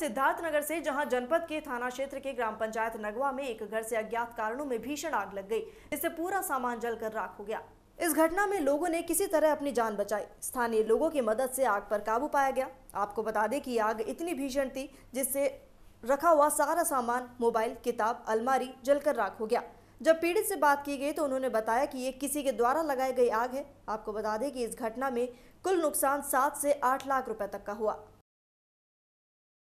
सिद्धार्थनगर से जहां जनपद के थाना क्षेत्र के ग्राम पंचायत नगवा में एक घर से अज्ञात कारणों में भीषण आग लग गई इससे पूरा सामान जलकर राख हो गया इस घटना में लोगों ने किसी तरह अपनी जान बचाई स्थानीय लोगों की मदद से आग पर काबू पाया गया आपको बता दें कि आग इतनी भीषण थी जिससे रखा हुआ सारा सामान मोबाइल किताब अलमारी जलकर राख हो गया जब पीड़ित से बात की गई तो उन्होंने बताया कि ये किसी के द्वारा लगाई गई आग है आपको बता दें कि इस घटना में कुल नुकसान सात से आठ लाख रुपए तक का हुआ